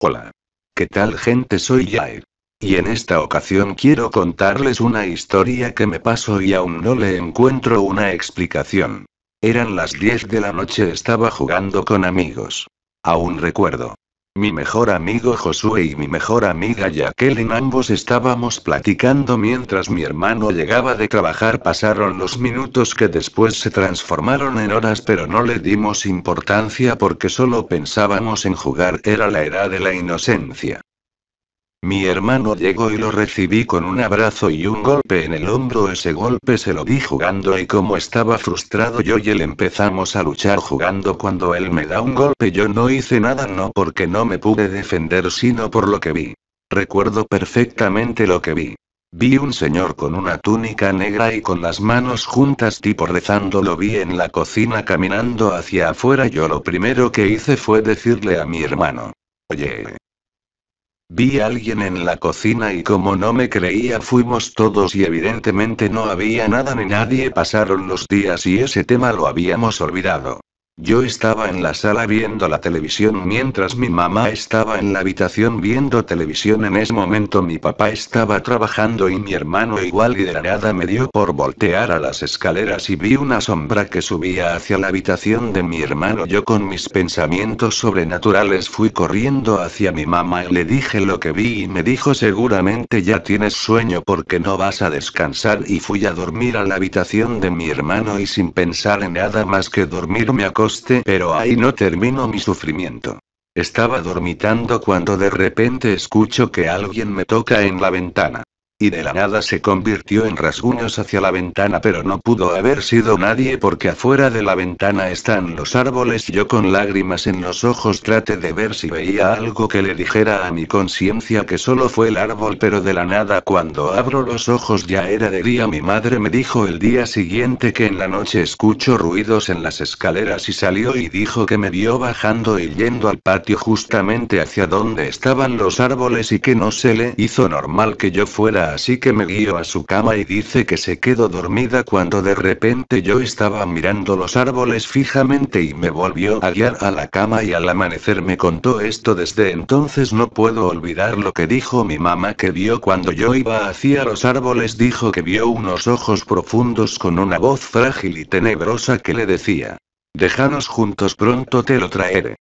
Hola. ¿Qué tal gente? Soy Jair Y en esta ocasión quiero contarles una historia que me pasó y aún no le encuentro una explicación. Eran las 10 de la noche, estaba jugando con amigos. Aún recuerdo. Mi mejor amigo Josué y mi mejor amiga Jacqueline ambos estábamos platicando mientras mi hermano llegaba de trabajar. Pasaron los minutos que después se transformaron en horas pero no le dimos importancia porque solo pensábamos en jugar. Era la era de la inocencia. Mi hermano llegó y lo recibí con un abrazo y un golpe en el hombro. Ese golpe se lo vi jugando y como estaba frustrado yo y él empezamos a luchar jugando cuando él me da un golpe yo no hice nada no porque no me pude defender sino por lo que vi. Recuerdo perfectamente lo que vi. Vi un señor con una túnica negra y con las manos juntas tipo rezando lo vi en la cocina caminando hacia afuera yo lo primero que hice fue decirle a mi hermano. Oye, Vi a alguien en la cocina y como no me creía fuimos todos y evidentemente no había nada ni nadie. Pasaron los días y ese tema lo habíamos olvidado. Yo estaba en la sala viendo la televisión mientras mi mamá estaba en la habitación viendo televisión. En ese momento mi papá estaba trabajando y mi hermano igual y de nada me dio por voltear a las escaleras y vi una sombra que subía hacia la habitación de mi hermano. Yo con mis pensamientos sobrenaturales fui corriendo hacia mi mamá y le dije lo que vi y me dijo seguramente ya tienes sueño porque no vas a descansar y fui a dormir a la habitación de mi hermano y sin pensar en nada más que dormir me pero ahí no termino mi sufrimiento. Estaba dormitando cuando de repente escucho que alguien me toca en la ventana y de la nada se convirtió en rasguños hacia la ventana, pero no pudo haber sido nadie porque afuera de la ventana están los árboles. Yo con lágrimas en los ojos traté de ver si veía algo que le dijera a mi conciencia que solo fue el árbol, pero de la nada cuando abro los ojos ya era de día. Mi madre me dijo el día siguiente que en la noche escucho ruidos en las escaleras y salió y dijo que me vio bajando y yendo al patio justamente hacia donde estaban los árboles y que no se le hizo normal que yo fuera así que me guío a su cama y dice que se quedó dormida cuando de repente yo estaba mirando los árboles fijamente y me volvió a guiar a la cama y al amanecer me contó esto desde entonces no puedo olvidar lo que dijo mi mamá que vio cuando yo iba hacia los árboles dijo que vio unos ojos profundos con una voz frágil y tenebrosa que le decía, déjanos juntos pronto te lo traeré.